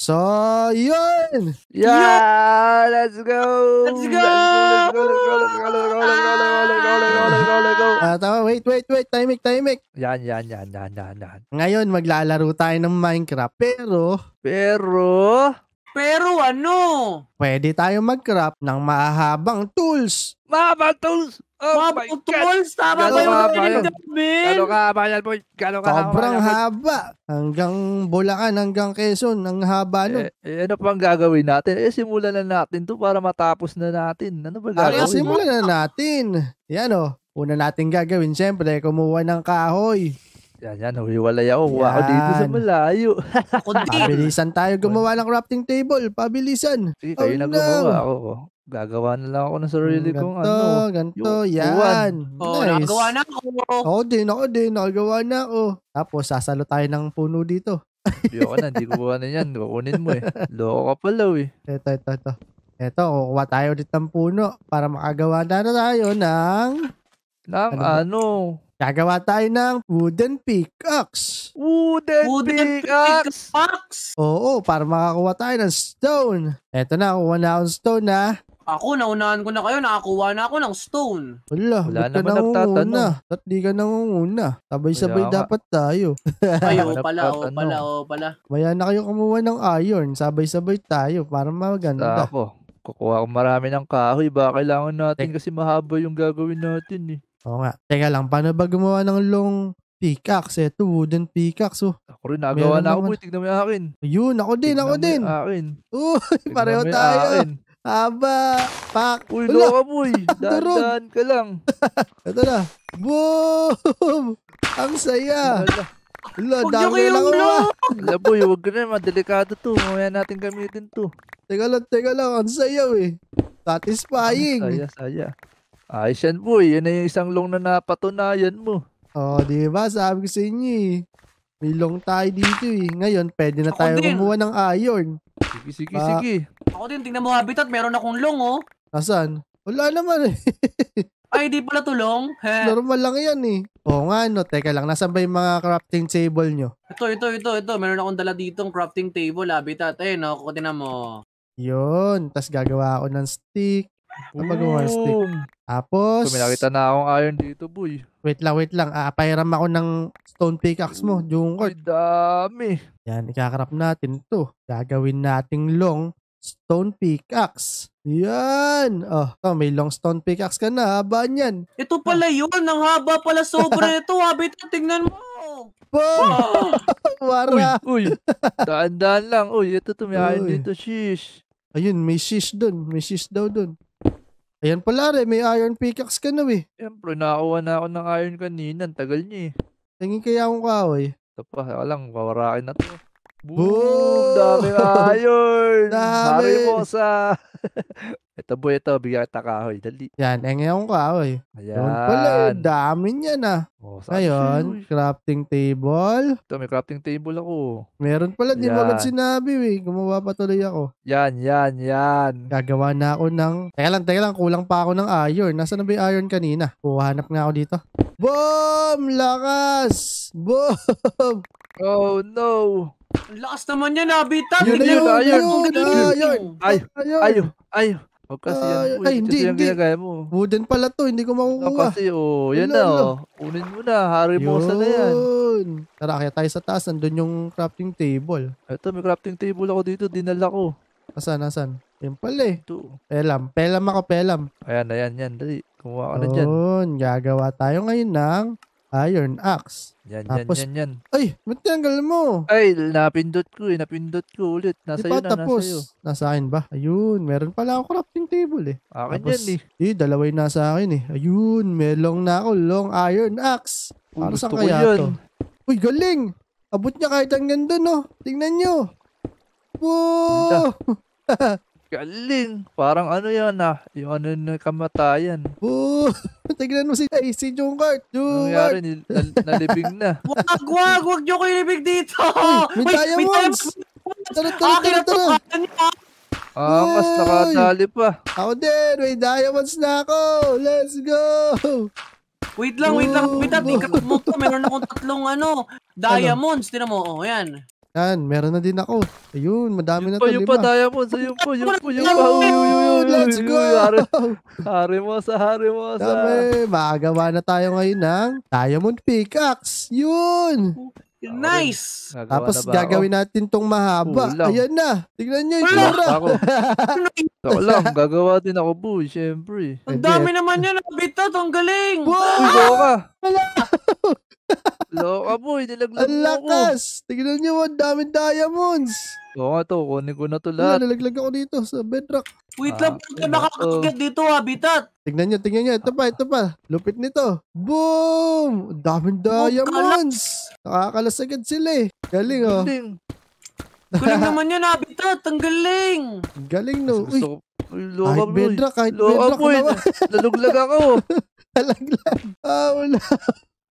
So, yun! Yeah! Let's go! Let's go! Let's go! Let's go! Let's go! Let's go! tama. Wait, wait, wait. Timing, timing. Yan, yan, yan, yan, yan, yan. Ngayon, maglalaro tayo ng Minecraft. Pero... Pero... Pero ano? Pwede tayo mag-craft ng mahabang tools. Mahabang tools? Oh mahabang tools? Tama ba yung narinig namin? Gano'ng haba yan, boy? Gano'ng haba Sobrang haba. Hanggang Bulacan, hanggang Quezon, ang haba nun. Eh, eh, ano pang gagawin natin? Eh, simulan na natin to para matapos na natin. Ano ba gagawin? Ay, simulan na natin. Yan o. Oh. Una natin gagawin, syempre, kumuha ng kahoy. Yan, yan. Huwiwalay ako. Kuha ako dito sa malayo. Pabilisan ah, tayo gumawa ng crafting table. Pabilisan. Sige, kayo oh, na gumawa. Ako, gagawa na lang ako ng sarili hmm, ganto, kong ano. Ganto, yung, yan. Oo, oh, nice. nakagawa na ako. Oo oh, din, ako din. Nakagawa na ako. Tapos, sasalo tayo ng puno dito. Hindi ako na, hindi kukuha na yan. Kukunin mo eh. Loko ka pala eh. Ito, ito, ito. Ito, kukuha tayo ulit ng puno para makagawa na, na tayo ng... Ng ano, ano Gagawa tayo ng wooden pickaxe. Wooden, wooden pickaxe. pickaxe! Oo, para makakuha tayo ng stone. Eto na, kuha na akong stone na. Ako, naunahan ko na kayo. Nakakuha na ako ng stone. Wala, wala ba't ka nangunguna? Ba't di ka nangunguna? Sabay-sabay dapat tayo. Ayo pala, o oh, pala, o oh, pala. Maya na kayo kumuha ng iron. Sabay-sabay tayo para maganda. Ako, kukuha ko marami ng kahoy. Baka kailangan natin kasi mahaba yung gagawin natin eh. Oo nga. Teka lang, paano ba gumawa ng long pickaxe? Ito, wooden pickaxe. Oh. Ako rin, nagawa na ako Tignan mo yung akin. Ayun, ako din, Tignan ako mo din. yung Akin. Uy, pareho tayo. akin. Aba, pak. Uy, Wala. loka boy. Durog. ka lang. Ito na. Boom! Ang saya. Wala. Wala, dami na lang ako. ah. vlog! Wala boy, huwag ka na. Madelikado to. Mamaya natin gamitin to. Teka lang, teka lang. Ang saya eh. Satisfying. Saya, saya. Ayos yan, boy. Yan na yung isang long na napatunayan mo. Oh, di ba? Sabi ko sa inyo eh. May long tayo dito eh. Ngayon, pwede na tayo din. kumuha ng iron. Sige, sige, Ah. sige. Ako din, tingnan mo habitat, meron akong long, oh. Nasaan? Wala naman eh. Ay, di pala tulong. He. Normal lang yan eh. Oo nga no. Teka lang, nasan ba yung mga crafting table nyo? Ito, ito, ito, ito. Meron akong dala ditong crafting table, habitat. Eh, no, kukunin mo. Yun. Tapos gagawa ako ng stick. Boom. Kapag stick. Tapos... So, na akong iron dito, boy. Wait lang, wait lang. Aapahiram ako ng stone pickaxe mo, Jungkot. Ay, dami. Yan, ikakarap natin to. Gagawin nating long stone pickaxe. Yan! Oh, to, may long stone pickaxe ka na. Haba yan. Ito pala yun. Ang haba pala sobra ito. Habit, tingnan mo. Boom! Oh. Wara. Uy, uy. Daan-daan lang. Uy, ito tumihain dito. Shish. Ayun, may shish dun. May shish daw dun. Ayan pala re, may iron pickaxe ka na eh. Siyempre, nakakuha na ako ng iron kanina. Ang tagal niya eh. Tingin kaya akong kahoy. Ito pa, wala lang, wawarain na to. Boom! Dami na iron! Dami! Mari po sa... ito boy, ito. Bigyan kita kahoy. Dali. Yan, enge akong kahoy. Eh, Ayan. Doon pala, dami niya na. Ah. Oh, Ayun, crafting table. Ito, may crafting table ako. Meron pala, di mo sinabi eh. Gumawa pa tuloy ako. Yan, yan, yan. Gagawa na ako ng... Teka lang, teka lang. Kulang pa ako ng iron. Nasaan na ba yung iron kanina? Kuhanap nga ako dito. Boom! Lakas! Boom! Oh no! Ang lakas naman niya, nabita! Yun na yun! Ayun! Ayun! Ayun! Ayun! Ayun! Huwag kasi yan. ay, hindi, hindi. Ginagaya mo. Wooden pala to, hindi ko makukuha. Oh, kasi, oh, yan na, oh. Unin mo na, Harry Mosa na yan. Tara, kaya tayo sa taas, nandun yung crafting table. Ito, may crafting table ako dito, dinala ko. Asan, asan? Yan pala eh. Ito. Pelam, pelam ako, pelam. Ayan, ayan, yan, dali. Kumuha ka na dyan. Yun, gagawa tayo ngayon ng Iron Axe. Yan, Tapos, yan, yan, yan. Ay, ba't tinanggal mo? Ay, napindot ko eh. Napindot ko ulit. Nasa diba, na, tapos, nasa iyo. Nasa akin ba? Ayun, meron pala ako crafting table eh. Akin tapos, yan eh. Eh, dalawa yung nasa akin eh. Ayun, may long na ako. Long Iron Axe. Para Gusto sa kaya yun. to? Uy, galing! Abot niya kahit hanggang doon, no? Oh. Tingnan nyo! Woo! Galing! Parang ano yan ah. Yung ano na kamatayan. Oo! Oh, tignan mo si, ay, si Jungkart! Jungkart! Nangyari, nil, na, nalibing na. wag, wag! Wag niyo ko libig dito! Uy, may diamonds! Tara, tara, tara, tara! Ah, mas nakadali pa. Ako din! May diamonds na ako! Let's go! Wait lang, wait lang. Wait lang, di ka pumunta. Meron akong tatlong ano, ano? diamonds. Ano? Tinan mo, oh, yan. Yan, meron na din ako. Ayun, madami na to, di ba? Yung mo. diamonds. Ayun po, yun po, yun po. Uy, uy, uy, uy, Let's go! Hari, hari mo sa, hari mo sa. Dami, makagawa na tayo ngayon ng diamond pickaxe. Yun! Nice! Tapos na gagawin natin tong mahaba. Ulam. Ayan na. Tignan niyo yung tura. Ako. ako lang. Gagawa din ako, boy. Siyempre. Ang dami naman yan. Ang bita. Ang galing. Wow! Uy, ka. Loko mo, nilaglag mo ako. lakas! Tignan niyo, ang daming diamonds! Oo nga to, kunin ko na to lahat. Wala, nalaglag ako dito sa bedrock. Wait ah, lang, bakit nakakatigat dito, Habitat? Tignan niyo, tignan niyo. Ito pa, ito pa. Lupit nito. Boom! Ang Daming diamonds! Nakakalas agad sila eh. Galing oh. Galing. Galing naman yun, Habitat. Ang galing. Galing no. Uy, Gusto kahit bedrock, kahit bedrock mo, eh. naman. naluglag ako. Talaglag. Ah, wala.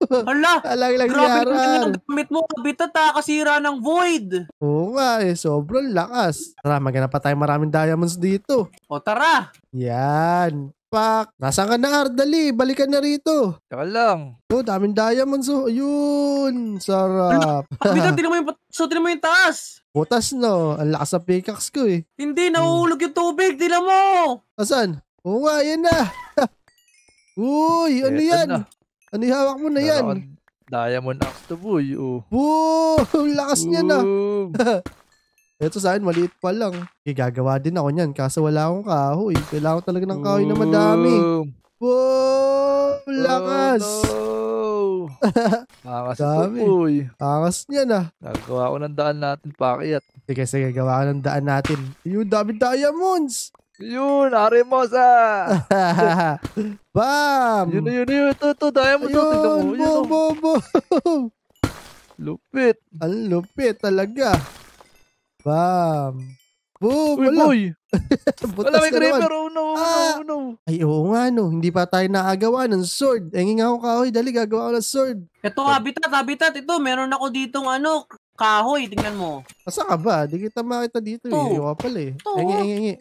Hala, Alang-lang grabe naman ang gamit mo, kabitat ha, ah, kasira ng void. Oo nga eh, sobrang lakas. Tara, maghanap pa tayo maraming diamonds dito. O tara. Yan. Pak, nasaan ka na Ardali? Balikan na rito. Saka lang. Oh, daming diamonds oh. Ayun, sarap. Kabitat, tinan mo yung, so, tinan mo yung taas. Butas no, ang lakas sa pickaxe ko eh. Hindi, hmm. nahuhulog yung tubig, tinan mo. Asan? Oo nga, ano yan na. Uy, ano yan? Na. Ano hawak mo na yan? diamond axe to boy. Oh. Woo! Ang lakas niya na. Ito sa akin, maliit pa lang. Gagawa din ako niyan, kaso wala akong kahoy. Kailangan talaga ng kahoy na madami. Wow! Oh, lakas! Oh, no. Lakas Dami. Pupoy. Lakas niya na. Nagawa ko ng daan natin, pakiat. Sige, sige, gawa ko ng daan natin. Yung dami diamonds! Yun, Ari Mosa! Bam! Yun, yun, yun. Ito, ito. Daya mo ito. Tignan mo. Oh. Boom, boom, boom. Lupit. Ang lupit talaga. Bam. Boom, Uy, wala. Boy. wala, may creeper. Oh, no, ah. no, no. Ay, oo nga, no. Hindi pa tayo naagawa ng sword. Engin nga ako kahoy. Dali, gagawa ako ng sword. Ito, habitat, habitat. Ito, meron ako ditong ano, kahoy. Tingnan mo. Asa ka ba? Di kita makita dito. Eh. Ito. Eh. Iwa pala eh. Ito. Engi, engi, engi.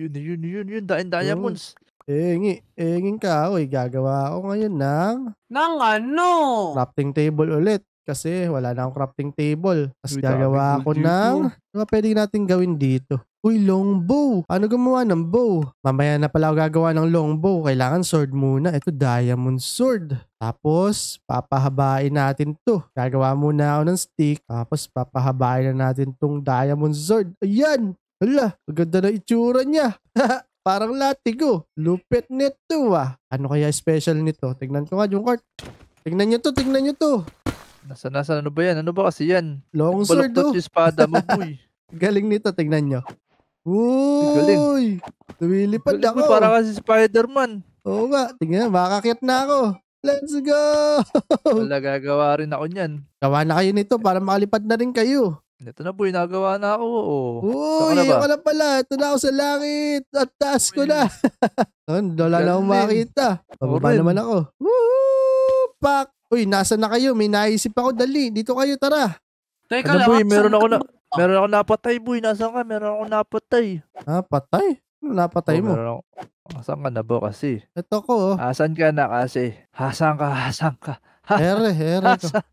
Yun, yun, yun, yun. daan diamonds. niya, Pons. Eh, ngi, ka, oy, gagawa ako ngayon ng... Nang ano? Crafting table ulit. Kasi wala na akong crafting table. Tapos gagawa ako ng... Ano pwede natin gawin dito? Uy, longbow. Ano gumawa ng bow? Mamaya na pala ako gagawa ng longbow. Kailangan sword muna. Ito, diamond sword. Tapos, papahabain natin to. Gagawa muna ako ng stick. Tapos, papahabain na natin tong diamond sword. Ayan! Hala, ganda na itsura niya. Parang latigo. Lupit nito ah. Ano kaya special nito? Tignan ko nga yung cart. Tignan nyo to, tignan nyo to. Nasa, nasa ano ba yan? Ano ba kasi yan? Long sword oh. espada mo, boy. Galing nito, tignan nyo. Uy! Tumilipad Galing ako. Para kasi Spider-Man. Oo nga, tingnan, makakit na ako. Let's go! Wala gagawa rin ako niyan. Gawa na kayo nito para makalipad na rin kayo. Ito na po, nagawa na ako. Oo, oh, na ba? na pala. Ito na ako sa langit. At taas ko na. Wala na akong makita. Pababa naman ako. Woo! Pak! Uy, nasa na kayo? May naisip ako. Dali, dito kayo, tara. Teka ano, lang. Boy, ah, meron ako na, meron ako napatay, boy. Nasaan ka? Meron ako napatay. Ah, patay? Ano napatay oh, mo? Meron ako. Asan ah, ka na ba kasi? Ito ko. Oh. Asan ah, ka na kasi? Hasan ka, hasan ka. Here, here. Hasan.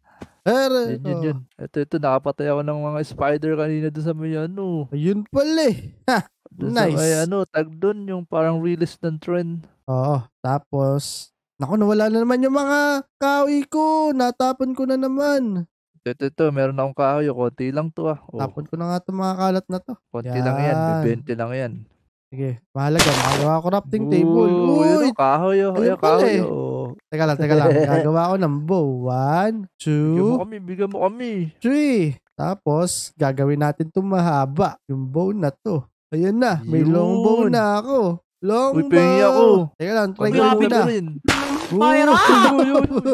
Pero, yun, oh. yun, yun. Ito, ito, nakapatay ako ng mga spider kanina doon sa may ano. Ayun pala eh. Ha, dun nice. Sa may ano, tag doon yung parang release ng trend. Oo, tapos, naku, nawala na naman yung mga kawi ko. Natapon ko na naman. Ito, ito, ito, meron akong kahoy. Oh, konti lang to ah. Oh. Tapon ko na nga itong mga kalat na to. Konti yan. lang yan. 20 lang yan. Sige, mahalaga. Magawa ko crafting table. Ooh, Uy! Oh, yun, kahoy, Ayun pala eh. Oh. Teka lang, teka lang. Gagawa ko ng bow. One, two, Bigyan mo kami, bigyan mo kami. three. Tapos, gagawin natin itong mahaba. Yung bow na to. Ayun na, may long bow na ako. Long Uy, pahingi bow! ako. Teka lang, try Kami ko rin. Mayroon! Uy, uy, uy.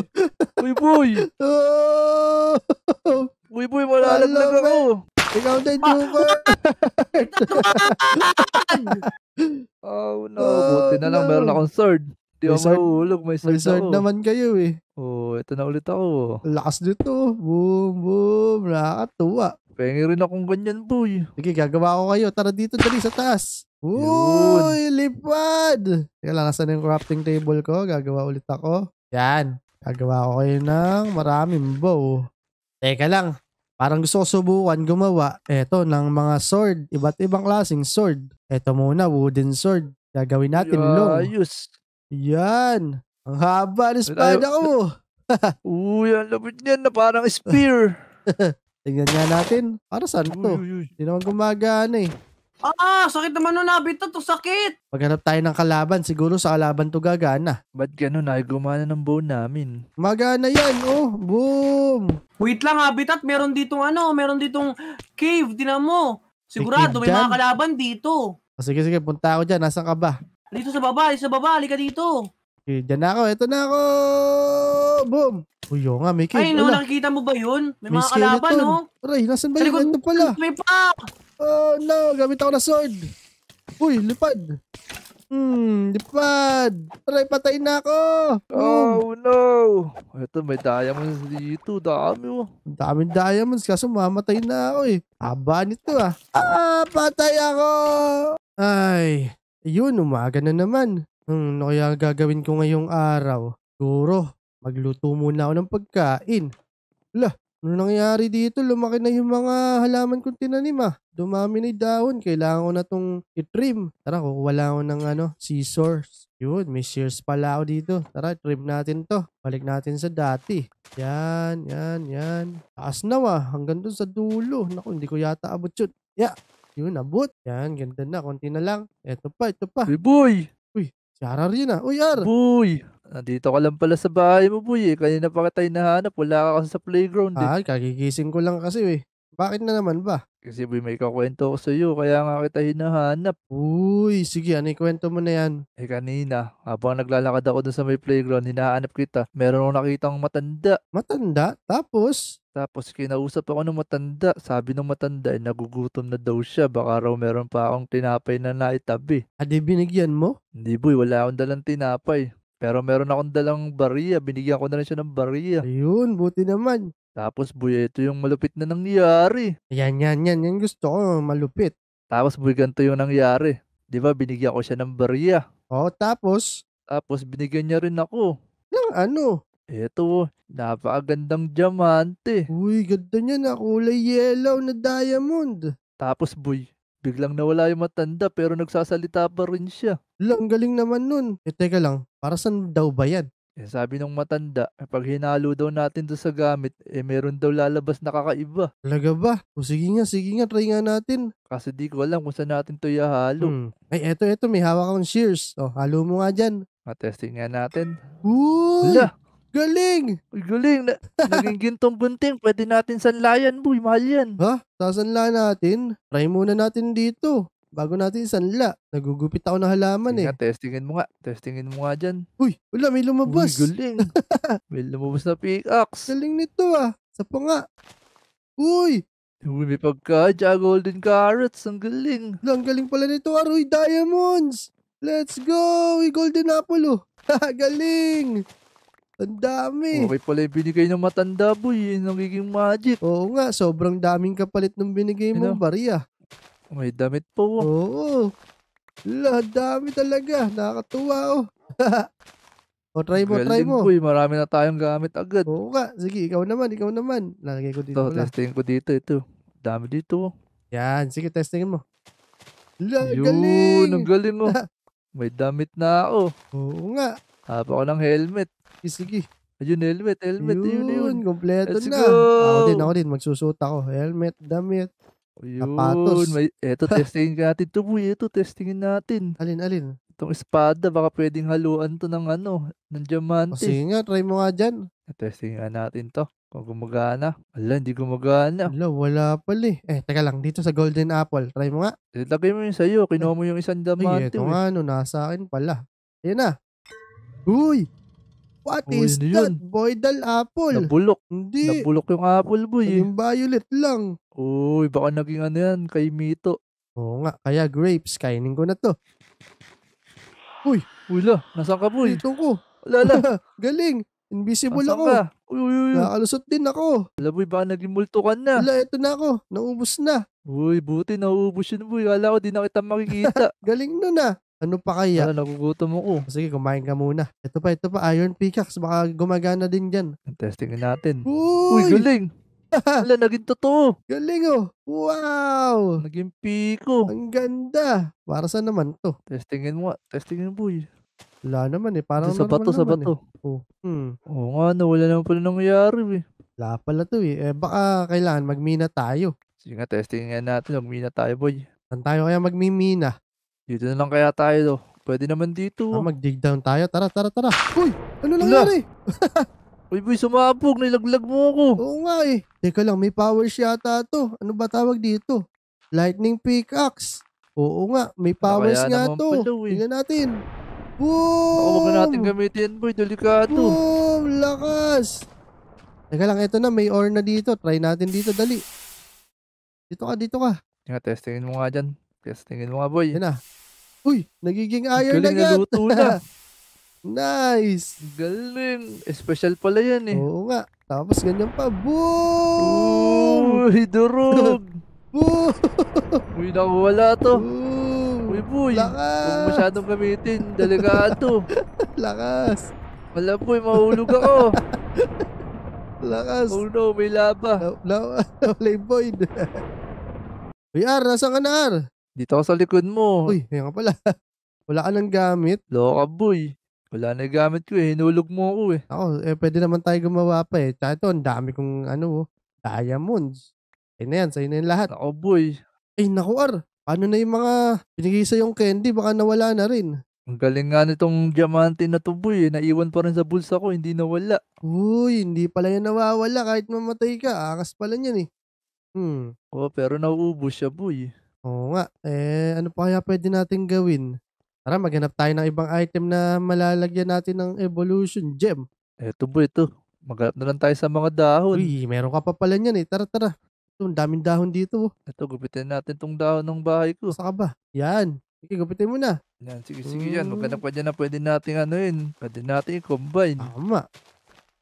Uy, boy! Oh! Uy, boy, malalag ako. Ikaw na Juber! oh no, oh, buti na lang no. meron akong sword. Di ako mahuhulog, may sword, may sword ako. naman kayo eh. Oh, ito na ulit ako. Lakas nito. Boom, boom. Nakatuwa. Pengi rin akong ganyan, boy. Sige, gagawa ko kayo. Tara dito, dali sa taas. Uy, lipad! Teka lang, nasa yung crafting table ko? Gagawa ulit ako. Yan. Gagawa ko kayo ng maraming bow. Teka lang, Parang gusto ko subukan gumawa eto ng mga sword, iba't ibang klaseng sword. Eto muna, wooden sword. Gagawin natin yeah, long. Ayos. Yan. Ang haba ng espada ko. Uy, ang lapit niyan na parang spear. Tingnan nga natin. Para saan to? Hindi naman gumagana eh. Ah, sakit naman nung nabito to, sakit! Maghanap tayo ng kalaban, siguro sa kalaban to gagana. Ba't ganun ay gumana ng bone namin? Magana yan, oh! Boom! Wait lang, Habitat, meron dito ano, meron ditong cave, din mo. Sigurado, may mga kalaban dito. Oh, sige, sige, punta ako dyan. Nasaan ka ba? Dito sa baba, dito sa baba, halika dito. Okay, dyan na ako, eto na ako! Boom! Uy, yun nga, may cave. Ay, no, Wala. nakikita mo ba yun? May, may mga kalaban, no? Oh. Aray, nasan ba yun? Ito pala. May pa! Oh no, gamit ako na sword. Uy, lipad. Hmm, lipad. Try patayin na ako. Oh, no. Ito, may diamonds dito. Dami mo. Oh. Ang daming diamonds, kaso mamatay na ako eh. Aba nito ah. Ah, patay ako. Ay, yun, umaga na naman. Hmm, ano kaya gagawin ko ngayong araw? Siguro, magluto muna ako ng pagkain. Lah, ano nangyari dito? Lumaki na yung mga halaman kong tinanim ah. Dumami na yung dahon. Kailangan ko na tong itrim. Tara, kukuha lang ako ng ano, scissors. Yun, may shears pala ako dito. Tara, trim natin to. Balik natin sa dati. Yan, yan, yan. Taas na ah. Hanggang dun sa dulo. Naku, hindi ko yata abot yun. Yeah. Yun, abot. Yan, ganda na. Konti na lang. Eto pa, eto pa. Hey boy! Uy, si Arar yun ah. Uy, Ar! Boy! Nandito ka lang pala sa bahay mo, boy. Eh. Kanina pa kita hinahanap. Wala ka kasi sa playground. Eh. Ay, kagigising ko lang kasi, eh. Bakit na naman ba? Kasi boy, may kakwento ko iyo. kaya nga kita hinahanap. Uy, sige, ano kwento mo na yan? Eh kanina, habang naglalakad ako dun sa may playground, hinahanap kita. Meron akong nakitang matanda. Matanda? Tapos? Tapos kinausap ako ng matanda. Sabi ng matanda, eh, nagugutom na daw siya. Baka raw meron pa akong tinapay na naitabi. Adi ah, binigyan mo? Hindi boy, wala akong dalang tinapay. Pero meron akong dalang bariya. Binigyan ko na rin siya ng bariya. Ayun, buti naman. Tapos, boy, ito yung malupit na nangyari. Yan, yan, yan. Yan gusto ko, malupit. Tapos, boy, ganito yung nangyari. Di ba, binigyan ko siya ng bariya. oh, tapos? Tapos, binigyan niya rin ako. Ng ano? Ito, oh, napakagandang diamante. Uy, ganda niya na kulay yellow na diamond. Tapos, boy, Biglang nawala yung matanda pero nagsasalita pa rin siya. Lang, galing naman nun. Eh, teka lang. Para saan daw ba yan? Eh, sabi ng matanda, eh, pag hinalo daw natin to sa gamit, eh meron daw lalabas na kakaiba. Talaga ba? O sige nga, sige nga, try nga natin. Kasi di ko alam kung saan natin to ihahalo. Hmm. Ay, eto, eto, may hawak akong shears. O, halo mo nga dyan. Matesting nga natin. Uy! Galing! Uy, galing! Na- naging gintong gunting. Pwede natin sanlayan, boy. Mahal yan. Ha? Sasanla natin? Try muna natin dito. Bago natin isanla, nagugupit ako ng halaman Sige eh. testingin mo nga. Testingin mo nga dyan. Uy, wala, may lumabas. Uy, galing. may lumabas na pickaxe. Galing nito ah. Sa panga. Uy! Uy, may pagkadya, golden carrots. Ang galing. Ang galing pala nito, Aroy ah. Diamonds. Let's go! We golden apple oh. galing! Ang dami. Okay pala yung binigay ng matanda, boy. Yung nagiging magic. Oo nga, sobrang daming kapalit ng binigay mo, you know? Bari may damit po. Oo. La, dami talaga. Nakakatuwa oh. o try mo, try mo. Boy, marami na tayong gamit agad. Oo ka. Sige, ikaw naman, ikaw naman. Lalagay ko dito. Ito, testing ko dito. Ito. Dami dito. oh. Yan, sige, testingin mo. La, Yun, galing. ang galing oh. May damit na ako. Oo nga. Haba ko ng helmet. Eh, sige, Ayun, helmet, helmet. Yun, yun. Kompleto Let's na. go. Ako din, ako din. Magsusuot ako. Helmet, damit. Sapatos. Ayun, may eto testingin natin ito boy, eto testingin natin. Alin, alin? Itong espada baka pwedeng haluan 'to ng ano, ng O diamante. sige nga, try mo nga dyan. Testingin nga natin 'to kung gumagana. Wala, hindi gumagana. Wala, wala pala eh. Eh, teka lang, dito sa Golden Apple, try mo nga. Ilagay eh, mo yun sa'yo, kinuha eh, mo yung isang Ay, diamante. eto boy. nga, eh. no, nasa akin pala. Ayan na. Uy! What Uy, is yun. that? Dal apple. Nabulok. Hindi. Nabulok yung apple, boy. Eh. Yung violet lang. Uy, baka naging ano yan, kay Mito. Oo nga, kaya grapes, kainin ko na to. Uy. Wala, nasa ka, boy? Dito ko. Wala Galing. Invisible Asan ako. Ka? Uy, uy, uy. Nakalusot din ako. Wala, boy, baka naging multukan na. Wala, eto na ako. Naubos na. Uy, buti naubos yun, boy. Wala ko, di na kita makikita. Galing nun ah. Ano pa kaya? Ano, nagugutom mo ko. Sige, kumain ka muna. Ito pa, ito pa. Iron pickaxe. Baka gumagana din dyan. Testingin natin. Uy, Uy galing. Wala, naging totoo. Galing oh. Wow! Naging piko. Ang ganda. Para saan naman to? Testingin mo. Testingin boy. Wala naman eh. Parang sa bato, sa bato. Eh. Oh. Hmm. Oo nga, no, wala naman pala nangyayari eh. Wala pala to eh. eh. Baka kailangan magmina tayo. Sige nga, testingin nga natin. Magmina tayo boy. Saan tayo kaya magmimina? Dito na lang kaya tayo. Do. Pwede naman dito. Ah, mag-dig down tayo. Tara, tara, tara. Uy! Ano nangyari? Uy, boy, sumabog. Nilaglag mo ako. Oo nga eh. Teka lang, may powers yata to. Ano ba tawag dito? Lightning pickaxe. Oo nga, may ano, powers ano nga to. eh. Tingnan natin. Boom! Ako, natin gamitin, boy. Delikado. Boom! Lakas! Teka lang, ito na. May ore na dito. Try natin dito. Dali. Dito ka, dito ka. Tingnan, testingin mo nga dyan. Testingin mo nga, boy. Yan na. Uy, nagiging iron Galing, agad. Galing, na. nice. Galing. Special pala yan eh. Oo nga. Tapos ganyan pa. Boom! Uy, durog. Boom! Uy, nakawala to. Boom! Uy, boy. Lakas. Huwag masyadong gamitin. Delikado. Lakas. Wala po, eh, mahulog ako. Lakas. Oh no, may laba. Wala yung void. Uy, R, nasa ka na, R? Dito ako sa likod mo. Uy, kaya pala. Wala ka ng gamit. Loka boy. Wala na gamit ko eh. Hinulog mo ako eh. Ako, eh, pwede naman tayo gumawa pa eh. Tsaka ito, ang dami kong ano, oh, diamonds. Ayun na yan, sa'yo na yung lahat. Ako boy. Ay, naku Ar. Paano na yung mga binigay sa yung candy? Baka nawala na rin. Ang galing nga nitong diamante na to boy. Eh. Naiwan pa rin sa bulsa ko, hindi nawala. Uy, hindi pala yan nawawala kahit mamatay ka. Akas pala yan eh. Hmm. oh, pero nauubos siya boy. Oo nga. Eh, ano pa kaya pwede natin gawin? Tara, maghanap tayo ng ibang item na malalagyan natin ng evolution gem. Eto boy, ito. Maghanap na lang tayo sa mga dahon. Uy, meron ka pa pala niyan eh. Tara, tara. Ito, ang daming dahon dito. Ito, gupitin natin tong dahon ng bahay ko. Saka ba? Yan. Sige, gupitin mo na. Yan, sige, sige yan. Maghanap pa dyan na pwede natin ano yun. Pwede natin i-combine. Tama.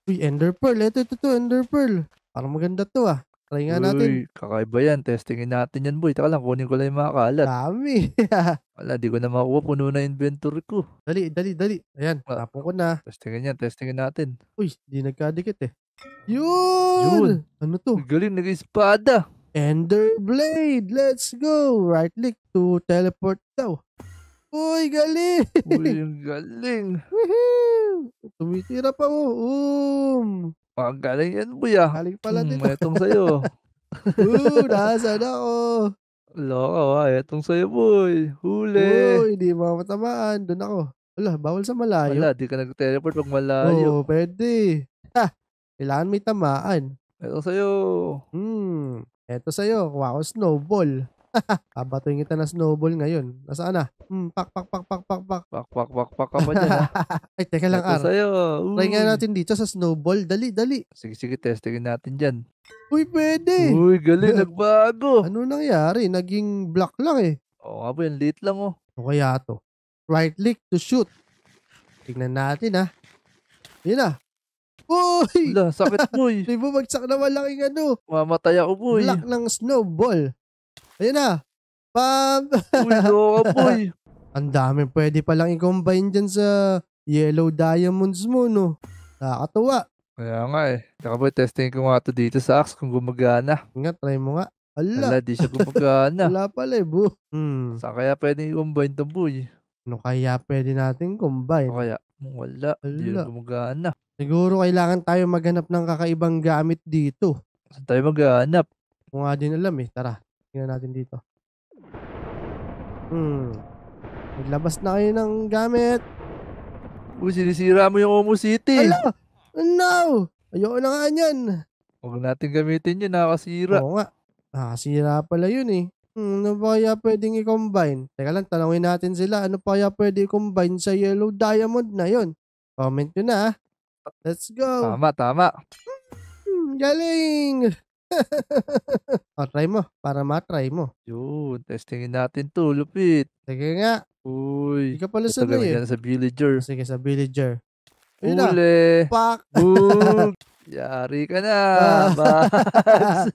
Uy, Ender Pearl. Ito, ito, ito, Ender Pearl. Parang maganda to ah. Try nga natin. Uy, kakaiba yan. Testingin natin yan, boy. Taka lang, kunin ko lang yung mga kalat. Dami. Wala, di ko na makuha. Puno na inventory ko. Dali, dali, dali. Ayan, ah. tapon ko na. Testingin yan, testingin natin. Uy, di nagkadikit eh. Yun! Yun! Ano to? Galing, nag-espada. Ender Blade, let's go! Right click to teleport daw. Uy, galing! Uy, galing! Woohoo! Tumitira pa mo. Oh. Um! Ang galing yan, buya. Galing pala hmm, nito. Itong sa'yo. Ooh, nasan ako? Loko, ah. Itong sa'yo, boy. Huli. Uy, hindi mamatamaan. Doon ako. Wala, bawal sa malayo. Wala, di ka nag-teleport pag malayo. Oo, oh, pwede. Ha, ah, kailangan may tamaan. Ito sa'yo. Hmm, ito sa'yo. Kuha ko snowball. Babatuin kita na snowball ngayon. Nasaan na? Hmm, pak, pak, pak, pak, pak, pak. Pak, pak, pak, pak ka pa dyan, ah. Ay, teka lang, Ar. Sa'yo. Ooh. Try nga natin dito sa snowball. Dali, dali. Sige, sige, testingin natin dyan. Uy, pwede. Uy, galing, nagbago. Ano nangyari? Naging black lang eh. Oo nga po, yung late lang oh. Ano kaya to? Right click to shoot. Tingnan natin ha. Ah. Yun ah. Uy! Wala, sakit boy. Di bumagsak na malaking ano. Mamatay ako boy. Black ng snowball. Ayun na. Pam! Uy, loka Ang dami pwede palang i-combine dyan sa yellow diamonds mo, no? Nakakatuwa. Kaya nga eh. Tsaka boy, testing ko nga to dito sa Axe kung gumagana. Nga, try mo nga. Ala. Ala, di siya gumagana. Wala pala eh, bu. Hmm. Saan kaya pwede i-combine to, boy? Ano kaya pwede natin combine? O ano kaya, hmm, wala. Ala. Di na gumagana. Siguro kailangan tayo maghanap ng kakaibang gamit dito. Saan tayo maghanap? Kung nga din alam eh. Tara, Tingnan natin dito. Hmm. Naglabas na kayo ng gamit. Uy, sinisira mo yung Omo City. Ala! No! Ayoko na nga yan. Huwag natin gamitin yun, nakasira. Oo nga. Nakasira pala yun eh. Hmm, ano ba kaya pwedeng i-combine? Teka lang, tanongin natin sila. Ano pa kaya pwede i-combine sa yellow diamond na yon? Comment nyo na. Ah. Let's go. Tama, tama. Hmm, galing. o, oh, try mo. Para ma-try mo. Yun, testingin natin to, lupit. Sige nga. Uy. Hindi ka pala sa eh. sa villager. Oh, sige, sa villager. Ayun Uli. Na. Pak. Boom. Yari ka na, Bats.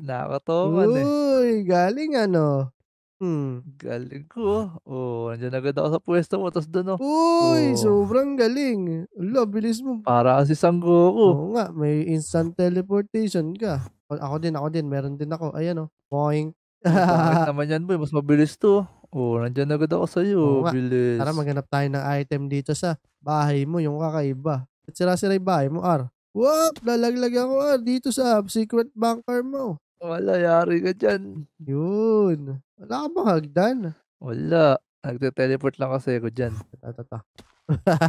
Nakatoman eh. Uy, galing ano. Hmm. Galing ko, Oh, nandiyan agad ako sa puwesto mo tapos do'n, oh. Uy, Oh. sobrang galing. Hala, bilis mo. Para kang si Son Oo nga, may instant teleportation ka. Ako din, ako din. Meron din ako. Ayan, oh. Boing. Oh, naman yan, boy. Mas mabilis to. Oh, nandiyan agad ako sa Oo iyo. nga. Tara, Bilis. maghanap tayo ng item dito sa bahay mo, yung kakaiba. At sira-sira yung bahay mo, R. Wop! Lalaglag ako, R, dito sa secret bunker mo. Wala, yari ka dyan. Yun. Wala ka bang hagdan? Wala. Nagte-teleport lang kasi ako dyan. Tatata.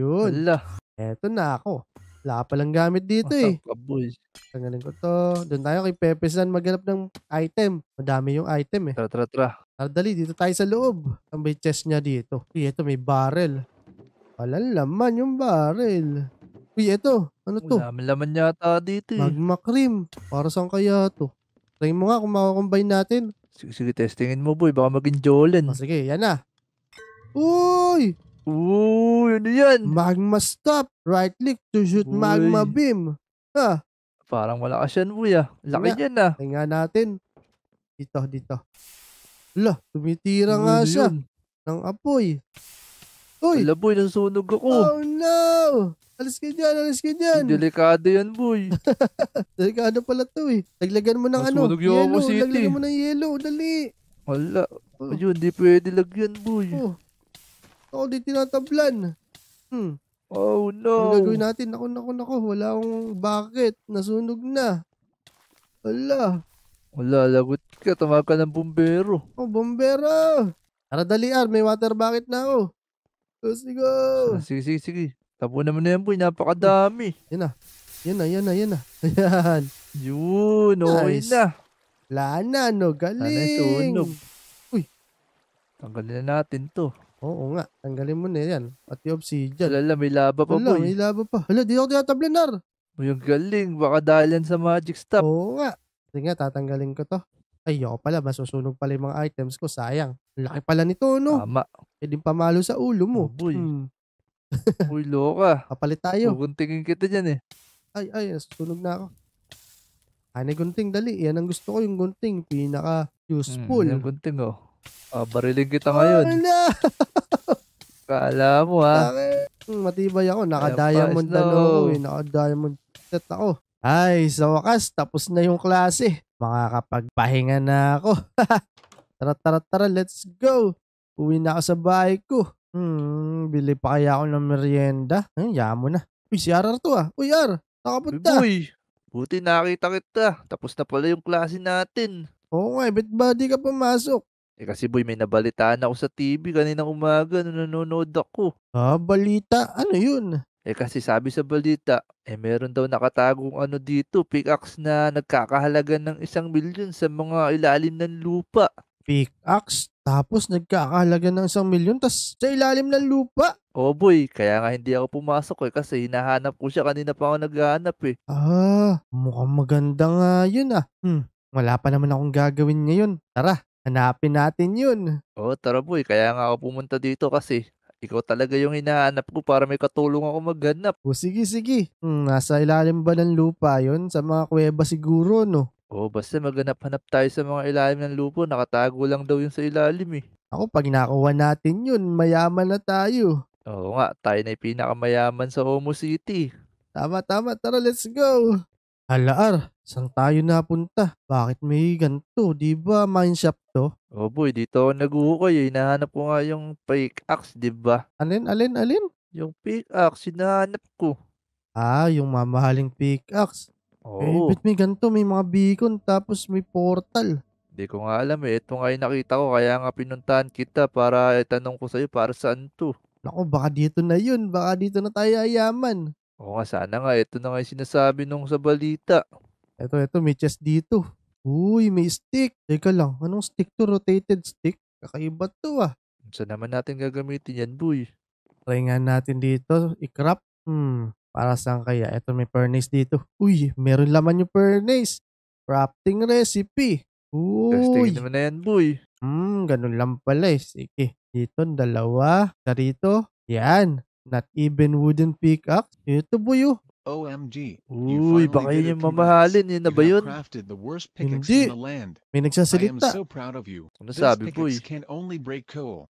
Yun. Wala. Eto na ako. Wala pa lang gamit dito eh. Makaboy. Tanggalin ko to. Doon tayo kay Pepesan maghanap ng item. Madami yung item eh. Tra, tra, tra. Tardali, dito tayo sa loob. Ang may chest niya dito. Eh, ito may barrel. Walang laman yung barrel. Uy, eto. Ano to? Wala, may laman yata dito eh. Magma cream. Para saan kaya to? Try mo nga kung makakombine natin. Sige, sige, testingin mo boy. Baka maging Jolan. O ah, sige, yan na. Uy! Uy, ano yan? Magma stop. Right click to shoot Uy. magma beam. Ha? Parang malakas yan boy ah. Laki niyan ah. Tingnan natin. Dito, dito. Ala, tumitira Uy, nga yun. siya. Ng apoy. Uy! Ala boy, nasunog ako. Oh no! Alis ka dyan, alis ka dyan. Delikado yan, boy. Delikado pala to eh. Laglagan mo ng ano, Nasunog ano, yellow. City. Laglagan mo ng yellow, dali. Wala. Oh. Ayun, di pwede lagyan, boy. Oh. Ako, di tinatablan. Hmm. Oh, no. Ano gagawin natin? Naku, naku, naku. Wala akong bakit. Nasunog na. Wala. Wala, lagot ka. Tawag ka ng bumbero. Oh, bumbero! Tara, dali, Ar. May water bucket na ako. Let's go! Sige, sige, sige. Tapo naman na yan, boy. Napakadami. Hmm. Yan na. Yan na, yan na, yan na. Ayan. Yun, okay nice. na. Lana, no? Galing. Sana sunog. Uy. Tanggalin na natin to. Oo nga. Tanggalin mo na yan. At yung obsidian. Alala, may laba pa, Alala, boy. may laba pa. Hala, di ako tinatablanar. Uy, ang galing. Baka dahilan sa magic stop. Oo nga. Sige nga, tatanggalin ko to. Ay, ako pala. Masusunog pala yung mga items ko. Sayang. Laki pala nito, no? Tama. Pwedeng pamalo sa ulo mo. Boy. Hmm. Boy, loka. Kapalit tayo. Guguntingin kita dyan eh. Ay, ay, nasusunog na ako. Ano gunting, dali. Yan ang gusto ko, yung gunting. Pinaka-useful. Hmm, yung gunting, oh. Ah, barilin kita ngayon. Oh, no! Kala mo, ha? Hmm, matibay ako. Naka-diamond na no. ako. Oh. Eh. Naka-diamond set ako. Ay, sa wakas, tapos na yung klase. Makakapagpahinga na ako. Tara, tara, tara, let's go! Uwi na ako sa bahay ko. Hmm, bili pa kaya ako ng merienda? Hmm, yamo na. Uy, si Arar to ah. Uy, Ar, nakapunta. Uy, buti nakita kita. Tapos na pala yung klase natin. Oo nga, eh, bet ba di ka pumasok? Eh kasi boy, may nabalitaan ako sa TV kaninang umaga nung nanonood ako. Ah, balita? Ano yun? Eh kasi sabi sa balita, eh meron daw nakatagong ano dito, pickaxe na nagkakahalaga ng isang milyon sa mga ilalim ng lupa pickaxe, tapos nagkakahalaga ng isang milyon, tas sa ilalim ng lupa. Oh boy, kaya nga hindi ako pumasok eh kasi hinahanap ko siya kanina pa ako naghahanap eh. Ah, mukhang maganda nga yun ah. Hmm, wala pa naman akong gagawin ngayon. Tara, hanapin natin yun. Oh, tara boy, kaya nga ako pumunta dito kasi ikaw talaga yung hinahanap ko para may katulong ako maghanap. O oh, sige, sige. Hmm, nasa ilalim ba ng lupa yon Sa mga kuweba siguro, no? Oh, basta maghanap-hanap tayo sa mga ilalim ng lupo. Nakatago lang daw yun sa ilalim eh. Ako, pag nakuha natin yun, mayaman na tayo. Oo nga, tayo na yung pinakamayaman sa Homo City. Tama, tama. Tara, let's go. Halaar, saan tayo napunta? Bakit may ganito? Di ba mine shop to? Oh boy, dito ako naguhukay. eh. Hinahanap ko nga yung pickaxe, di ba? Alin, alin, alin? Yung pickaxe, hinahanap ko. Ah, yung mamahaling pickaxe. Eh, Oo. ba't may ganito? May mga beacon tapos may portal. Hindi ko nga alam eh. Ito nga yung nakita ko. Kaya nga pinuntahan kita para itanong ko sa'yo para saan to. Naku, baka dito na yun. Baka dito na tayo ayaman. Oo nga, sana nga. Ito na nga yung sinasabi nung sa balita. Ito, ito. may chest dito. Uy, may stick. Teka lang, anong stick to? Rotated stick? Kakaiba to ah. Saan naman natin gagamitin yan, boy? Try nga natin dito. I-crop. Hmm. Para saan kaya? Ito may furnace dito. Uy, meron laman yung furnace. Crafting recipe. Uy. Testing naman na yan, boy. Hmm, ganun lang pala eh. Sige. Dito, dalawa. Sa Yan. Not even wooden pickaxe. Ito, boyo. Oh. OMG. Uy, baka yun yung mamahalin. Yun na ba yun? Hindi. May nagsasalita. So proud of you. Ano sabi boy?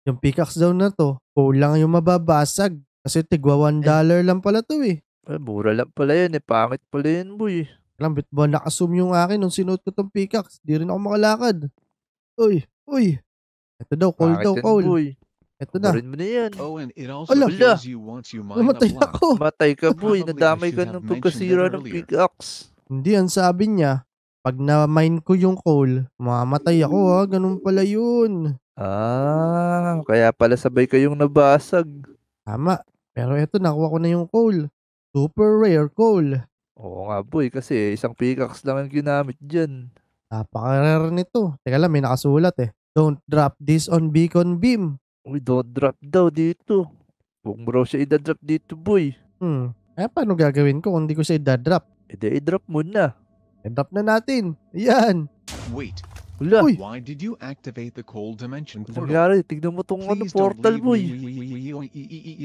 Yung pickaxe daw na to, coal lang yung mababasag. Kasi tigwa $1 eh, dollar lang pala to eh. Ay, eh, mura lang pala yan eh. Pangit pala yan boy. Alam, bit ba nakasum yung akin nung sinuot ko tong pickax? Di rin ako makalakad. Uy, uy. Ito daw, call Pangit daw, yan, call. boy. Ito na. Barin mo na yan. Owen, oh, it also Ala. kills you once you mine Namatay the block. Matay ka boy. Nadamay ka have ng pagkasira ng pickax. Hindi, ang sabi niya, pag na-mine ko yung coal, mamatay ako ha. Ganun pala yun. Ah, kaya pala sabay kayong nabasag. Tama. Pero eto nakuha ko na yung coal. Super rare coal. Oo nga boy, kasi isang pickaxe lang ang ginamit dyan. Napaka-rare nito. Teka lang, may nakasulat eh. Don't drop this on beacon beam. Uy, don't drop daw dito. Huwag mo raw siya idadrop dito boy. Hmm. Eh, paano gagawin ko kung hindi ko siya idadrop? E di, idrop muna. na. Idrop na natin. Yan. Wait, wala. Uy. Why did you activate the cold dimension portal? Nangyari, tignan mo tong ano, portal mo eh.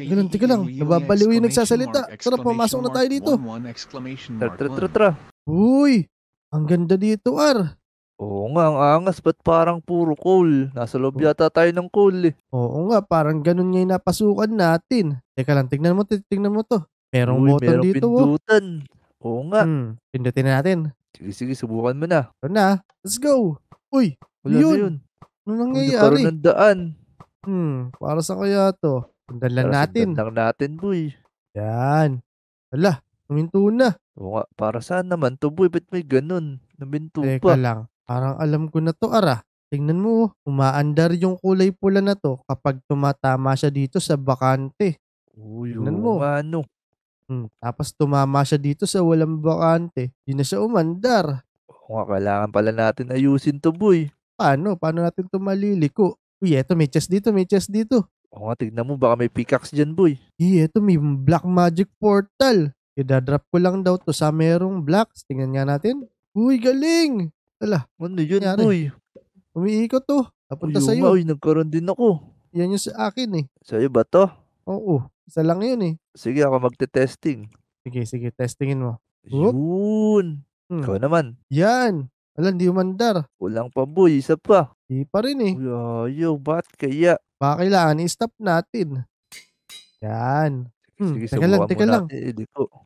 Ganun, tiga lang. Nababaliw yung nagsasalita. Tara, pumasok na tayo dito. Tara, tara, tara, tra. Uy! Ang ganda dito, Ar. Oo nga, ang angas. Ba't parang puro coal? Nasa loob oh. yata tayo ng coal eh. Oo nga, parang ganun nga yung napasukan natin. Teka lang, tignan mo, tignan mo to. Merong Uy, button merong dito. Oh. pindutan. Oh. Oo nga. Hmm, pindutin natin. Sige, sige, subukan mo na. Ito na. Let's go. Uy, wala yun. Na yun. Ano nangyayari? Ano ng daan? Hmm, para sa kaya to? Sundan lang natin. Sundan lang natin, boy. Yan. Wala, naminto na. Oo nga, para saan naman to, boy? Ba't may ganun? Naminto pa. Teka lang, parang alam ko na to, ara. Tingnan mo, oh. umaandar yung kulay pula na to kapag tumatama siya dito sa bakante. Uy, Tingnan mo. ano. Hmm, tapos tumama siya dito sa walang bakante. Di na siya umandar. Oo nga, kailangan pala natin ayusin to, boy. Paano? Paano natin to maliliko? Uy, eto may chest dito, may chest dito. Oo nga, tignan mo, baka may pickaxe dyan, boy. Uy, eto may black magic portal. Idadrop ko lang daw to sa merong blocks. Tingnan nga natin. Uy, galing! Tala. Ano yun, nangyari? boy? Umiikot to. Oh. Napunta sa iyo. Uy, nagkaroon din ako. Yan yung sa akin eh. Sa'yo ba to? Oo. Isa lang yun eh. Sige, ako magte-testing. Sige, sige. Testingin mo. Whoop. Yun. Hmm. Ikaw naman. Yan. Alam, di umandar. Kulang pa boy, isa pa. Di pa rin eh. Yo, ba't kaya? Baka kailangan i-stop natin. Yan. Hmm, Sige, lang, teka lang. Eh,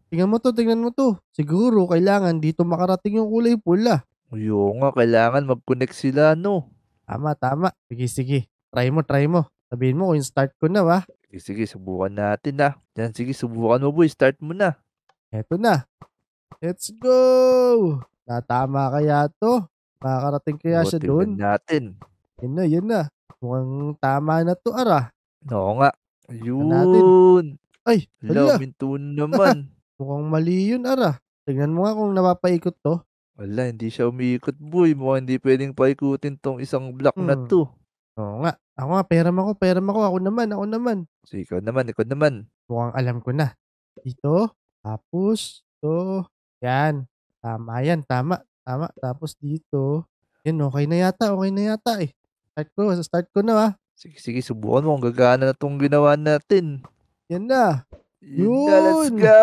tingnan mo to, tingnan mo to. Siguro, kailangan dito makarating yung kulay pula. Yo nga, kailangan mag-connect sila, no? Tama, tama. Sige, sige. Try mo, try mo. Sabihin mo kung start ko na, ba? Sige, sige, subukan natin ah. Yan, sige, subukan mo, boy. Start mo na. Eto na. Let's go! Natama ah, kaya to? Makakarating kaya siya doon? natin. Yun na, yun na. Mukhang tama na to, Ara. Oo nga. natin. Yun. Ay, Wala, hala. minto naman. Mukhang mali yun, Ara. Tingnan mo nga kung napapaikot to. Wala, hindi siya umiikot, boy. Mukhang hindi pwedeng paikutin tong isang block na hmm. to. Oo nga. Ako nga, peram ako, peram ako. Ako naman, ako naman. So, ikaw naman, ikaw naman. Mukhang alam ko na. Ito, tapos, to, yan. Tama yan. Tama. Tama. Tapos dito. Yan, okay na yata. Okay na yata eh. Start ko. Start ko na ah. Sige, sige. Subukan mo. Gagana na itong ginawa natin. Yan na. Yun, Yun na. Let's go.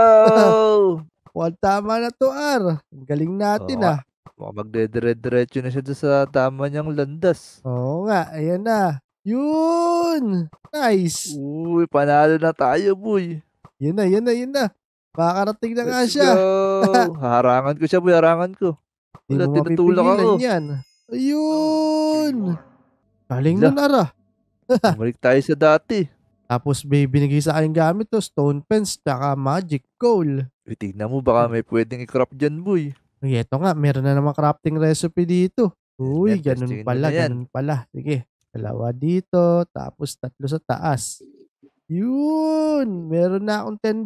Well, tama na to, R. Ang galing natin ah. Mukhang magdedire-diretso na siya sa tama niyang landas. Oo nga. Ayan na. Yun! Nice! Uy, panalo na tayo, boy. Yan na, yan na, yan na. Makakarating na nga Let's siya. Go. harangan ko siya, boy. Harangan ko. Wala, tinutulak ako. Yan. Ayun. Galing mo na ra. Balik tayo sa dati. Tapos may binigay sa akin gamit to, stone pens, tsaka magic coal. Tingnan mo, baka may pwedeng i-crop dyan, boy. Ay, eto nga, meron na naman crafting recipe dito. Uy, ganun pala, ganun pala. Sige, dalawa dito, tapos tatlo sa taas. Yun, meron na akong $10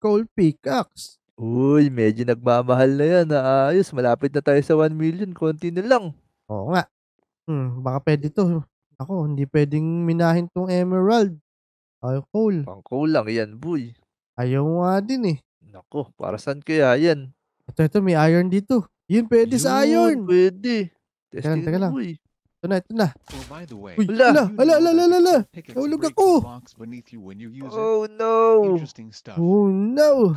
cold pickaxe. Uy, medyo nagmamahal na yan. Ayos, malapit na tayo sa 1 million. Konti na lang. Oo nga. Hmm, baka pwede to. Ako, hindi pwedeng minahin tong emerald. Ay, coal. Pang coal lang yan, boy. Ayaw nga din eh. Nako, para saan kaya yan? Ito, ito, may iron dito. Yun, pwede Yun, sa iron. Pwede. Testing teka teka lang. Boy. Ito na, Oh, by the way, Uy, ala, ala, ala, ala, ala. Nahulog ako. Oh, no. Interesting stuff. Oh, no.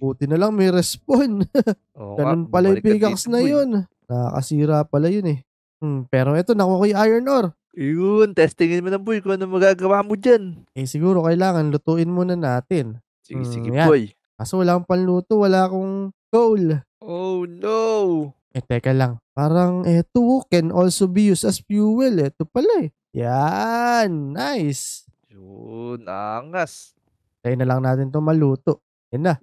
Buti na lang may respond. oh, Ganun pala yung pickaxe na eh. yun. Nakakasira pala yun eh. Hmm, pero ito, nakuha ko yung iron ore. Yun, testingin mo na boy kung ano magagawa mo dyan. Eh siguro kailangan lutuin muna natin. Sige, hmm, sige yan. boy. Kaso wala akong panluto, wala akong goal. Oh no! Eh, teka lang. Parang eto eh, can also be used as fuel. Eto eh. pala eh. Yan. Nice. Yun. Angas. Tayo na lang natin to maluto. Yan na.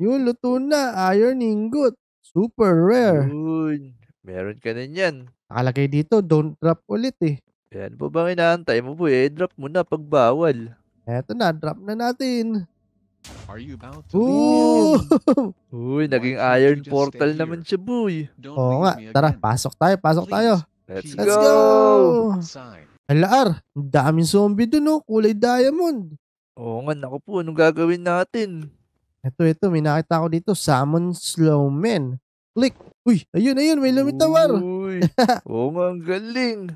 Yun, luto na. Iron ingot. Super rare. Yun. Meron ka na yan. Nakalagay dito, don't drop ulit eh. Yan po bang inaantay mo po eh? Drop mo na pag bawal. Eto na, drop na natin. Are you about to Ooh! Uy, naging iron portal naman siya, boy. Oo nga, tara, pasok tayo, pasok tayo. Let's, Let's go! go! Alaar, ang daming zombie dun, oh. kulay diamond. Oo nga, naku po, anong gagawin natin? Ito, ito, may nakita ko dito, Salmon slowman. Click. Uy, ayun, ayun, may lumitawar. Uy, oo nga, ang galing.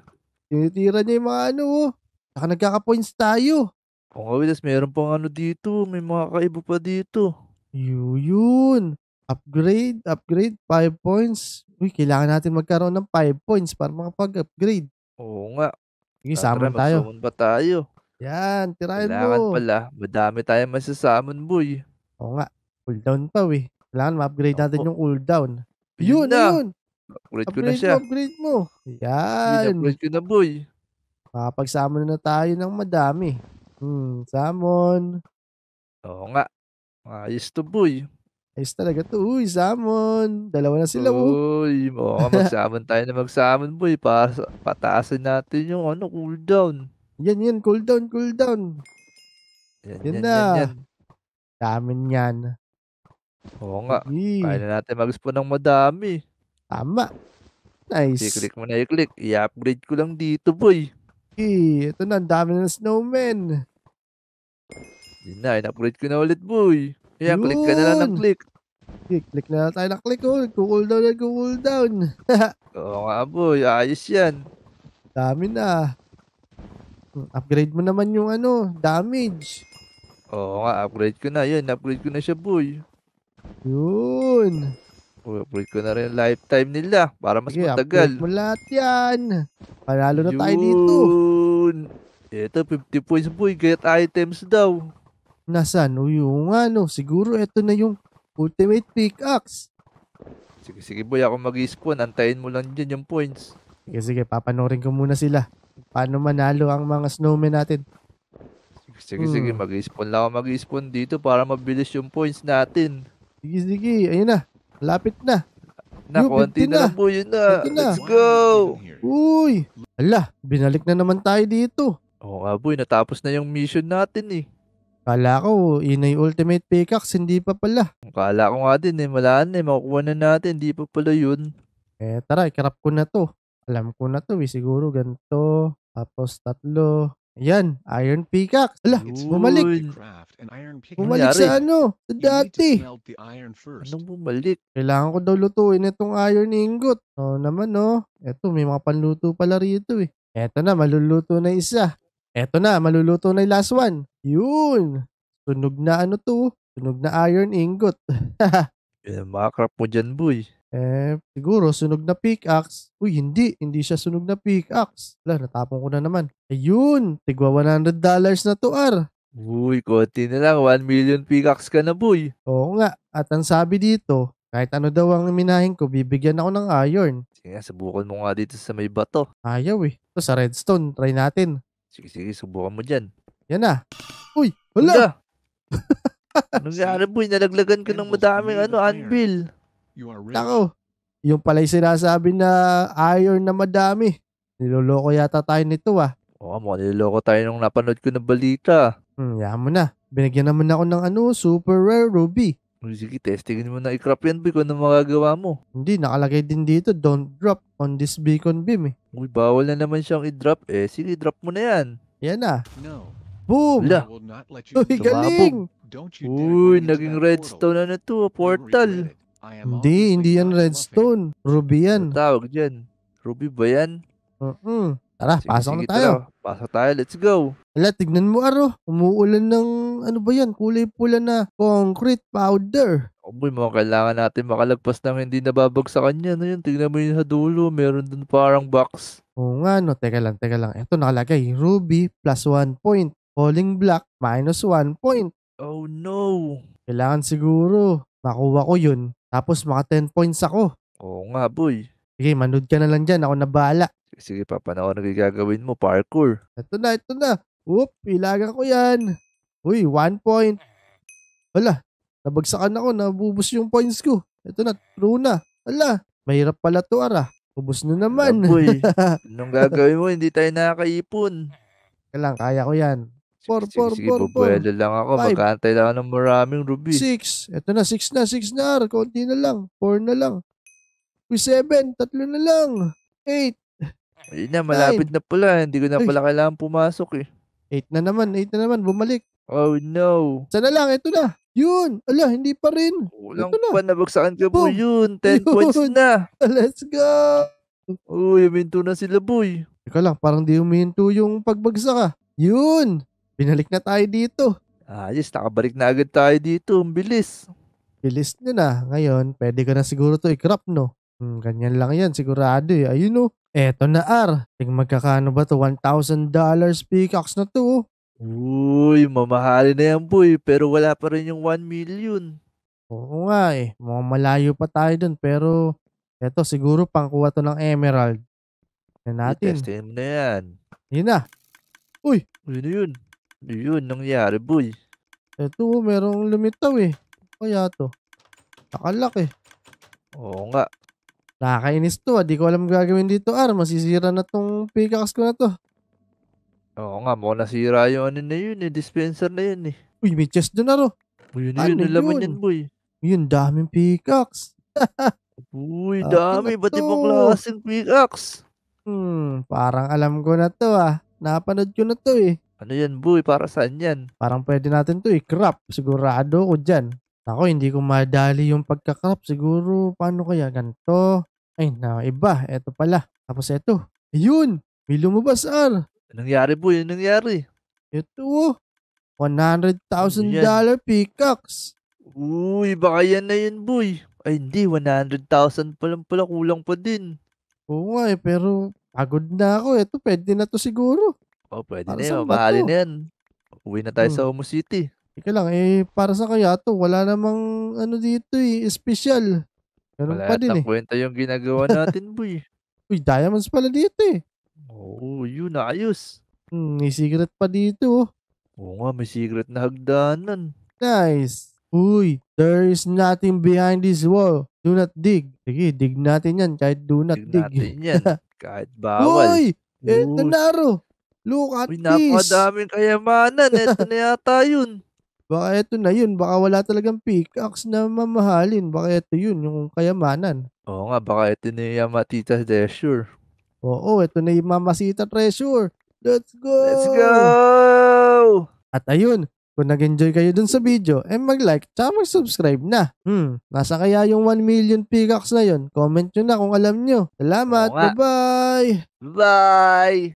Tinitira niya yung mga ano, oh. Saka nagkaka-points tayo. Kung kawilas, meron pang ano dito. May mga kaiba pa dito. Yun. Upgrade, upgrade, 5 points. Uy, kailangan natin magkaroon ng 5 points para makapag-upgrade. Oo nga. Sige, summon tayo. Summon ba tayo? Yan, tirayan mo. Kailangan pala, madami tayong masasamon, boy. Oo nga. Cooldown pa, we. Kailangan ma-upgrade natin yung cooldown. Yun, yun. Na. yun. Upgrade, upgrade ko na siya. Mo, upgrade mo. Yan. Yun, upgrade ko na, boy. makapag na tayo ng madami. Hmm, salmon. Oo nga. Ayos to, boy. Ayos talaga to. Uy, salmon. Dalawa na sila. Oh. Uy, oo, magsamon tayo na magsamon, boy. Para pataasin natin yung ano, cooldown. Yan, yan. Cooldown, cooldown. Yan, yan, yan na. Yan, yan. Damin Oo nga. Kaya na natin mag-spawn ng madami. Tama. Nice. I-click mo na i-click. I-upgrade ko lang dito, boy. Hey, ito na. Ang dami ng snowman. Yun na, in-upgrade ko na ulit, boy. Kaya Yun. click ka na lang ng click. Click, click na lang tayo ng click, oh. Nag-cooldown, nag-cooldown. Oo nga, boy. Ayos yan. Dami na. Upgrade mo naman yung ano, damage. Oo nga, upgrade ko na. Yan, upgrade ko na siya, boy. Yun. Upgrade ko na rin lifetime nila para mas Sige, matagal. Upgrade mo lahat yan. Panalo na Yun. tayo dito. Ito, 50 points boy, get items daw. Nasaan? O yung ano, siguro ito na yung ultimate pickaxe. Sige, sige boy, ako mag-spawn. Antayin mo lang dyan yung points. Sige, sige, papanorin ko muna sila. Paano manalo ang mga snowmen natin. Sige, sige, hmm. sige mag-spawn lang ako mag-spawn dito para mabilis yung points natin. Sige, sige, ayun na. Lapit na. Na, Yo, konti na, na lang po yun na. na. Let's go! Uy! Ala, binalik na naman tayo dito. Oo nga, boy. Natapos na yung mission natin eh. Kala ko, yun na yung ultimate pickaxe, hindi pa pala. Kala ko nga din eh, wala na eh, makukuha na natin, hindi pa pala yun. Eh tara, ikarap ko na to. Alam ko na to eh, siguro ganito, tapos tatlo. Yan, iron pickaxe. Ala, Yun. bumalik. Bumalik Nangyari? sa ano, sa dati. Anong bumalik? Kailangan ko daw lutuin itong iron ingot. Oo naman, no. Oh. Eto, may mga panluto pala rito eh. Eto na, maluluto na isa. Eto na, maluluto na yung last one. Yun! Sunog na ano to? Sunog na iron ingot. eh, makakrap mo dyan, boy. Eh, siguro, sunog na pickaxe. Uy, hindi. Hindi siya sunog na pickaxe. Wala, natapon ko na naman. Ayun, tigwa $100 na to, Ar. Uy, konti na lang. 1 million pickaxe ka na, boy. Oo nga. At ang sabi dito, kahit ano daw ang minahin ko, bibigyan ako ng iron. Sige, subukan mo nga dito sa may bato. Ayaw eh. Ito sa redstone, try natin. Sige, sige, subukan mo dyan. Yan na. Uy, wala. Ano nangyari boy, nalaglagan ko ng madaming ano, anvil. Nako, yung pala yung sinasabi na iron na madami. Niloloko yata tayo nito ah. Oo, oh, mukhang niloloko tayo nung napanood ko na balita. Hmm, yan mo na. Binagyan naman ako ng ano, super rare ruby. Oh, sige, testingin mo na i-crop yan, Boy, kung ano magagawa mo. Hindi, nakalagay din dito, don't drop on this beacon beam eh. Uy, bawal na naman siyang i-drop eh. Sige, drop mo na yan. Yan na. No. Boom! La. Uy, galing! Uy, naging redstone na to, a portal. Hindi, hindi yan redstone. Ruby yan. Ang Tawag dyan. Ruby ba yan? Uh-uh. Tara, sige, pasok sige, na tayo. Tara, pasok tayo, let's go. Ala, tignan mo aro. Umuulan ng, ano ba yan, kulay pula na concrete powder. boy, mga kailangan natin makalagpas ng hindi nababog sa kanya. Ano yun? Tignan mo yun sa dulo. Meron dun parang box. Oo nga, no. Teka lang, teka lang. Ito nakalagay. Ruby plus one point. Falling black minus one point. Oh no. Kailangan siguro makuha ko yun. Tapos maka 10 points ako. Oo nga, boy. Sige, manood ka na lang dyan. Ako na bahala. Sige, papanaw ano nagigagawin mo, parkour. Ito na, ito na. Oop, ilagan ko yan. Uy, one point. Wala, nabagsakan ako, nabubus yung points ko. Ito na, true na. Wala, mahirap pala to, ara. Ubus na naman. Boy, anong gagawin mo? Hindi tayo nakakaipon. Kailang, kaya ko yan. 4, 4, 4, 4. Sige, lang ako. Magkaantay lang ako ng maraming ruby. 6. Ito na, 6 na, 6 na. Konti na lang. 4 na lang. Uy, 7. Tatlo na lang. 8. Ayun na, malapit Nine. na pala. Hindi ko na Ay. pala kailangan pumasok eh. Eight na naman, eight na naman. Bumalik. Oh no. Sana lang, ito na. Yun. Ala, hindi pa rin. Kulang ito na. pa, nabagsakan ka po. Yun, 10 Yun. points na. Let's go. Uy, huminto na sila, boy. Teka lang, parang di huminto yung pagbagsak ah. Yun. Binalik na tayo dito. Ah, Ayos, nakabalik na agad tayo dito. Ang bilis. Bilis nyo na. Ngayon, pwede ka na siguro to i-crop, no? Hmm, ganyan lang yan, sigurado eh. Ayun oh. Eto na R. Ting magkakano ba to? $1,000 pickaxe na to. Oh. Uy, mamahali na yan boy. Pero wala pa rin yung 1 million. Oo nga eh. Mukhang malayo pa tayo dun. Pero eto siguro pangkuha to ng emerald. Na natin. Testin mo na yan. Yun na. Uy! Yun ano yun. Yun, nangyari boy. Eto, oh, merong lumitaw eh. Kaya to. Nakalak eh. Oo nga. Nakakainis to. Ah. Di ko alam gagawin dito, Ar. Ah. Masisira na tong pickaxe ko na to. Oo nga, mo nasira yung ano na yun eh. Dispenser na yun eh. Uy, may chest doon, Aro. Ah, Uy, yun, ano yun, nalaman yun, boy. Yun, daming pickaxe. Uy, ano dami. Ba't ibang klaseng pickaxe? Hmm, parang alam ko na to ah. Napanood ko na to eh. Ano yan, boy? Para saan yan? Parang pwede natin to i eh. Crap. Sigurado ko dyan. Ako, hindi ko madali yung pagkakrap. Siguro, paano kaya? Ganto. Ay, na iba. Eto pala. Tapos ito. Ayun! May lumabas, R. Nangyari po, yun nangyari. Ito. $100,000 ano dollar pickaxe. Uy, baka yan na yun, boy. Ay, hindi. 100,000 pa lang pala. Kulang pa din. Oo nga eh, pero pagod na ako. Ito, pwede na to siguro. Oh, pwede Para na yun. saan na yan. Uwi na tayo sa hmm. Homo City. Ika lang, eh, para sa kaya to, wala namang ano dito eh, special. Ganun wala pa din eh. kwenta yung ginagawa natin, boy. Uy, diamonds pala dito eh. Oo, oh, yun, ayos. Hmm, may secret pa dito. Oh. Oo nga, may secret na hagdanan. Nice. Uy, there is nothing behind this wall. Do not dig. Sige, dig natin yan kahit do not dig. Dig natin yan kahit bawal. Uy, eto na ro. Look at Uy, this. Uy, napakadaming kayamanan. Ito na yata yun. Baka ito na yun. Baka wala talagang pickaxe na mamahalin. Baka ito yun, yung kayamanan. Oo nga, baka ito na yung Yamatita Treasure. Oo, ito na yung Mamasita Treasure. Let's go! Let's go! At ayun, kung nag-enjoy kayo dun sa video, eh mag-like tsaka mag-subscribe na. Hmm, nasa kaya yung 1 million pickaxe na yun? Comment nyo na kung alam nyo. Salamat, bye-bye! Bye!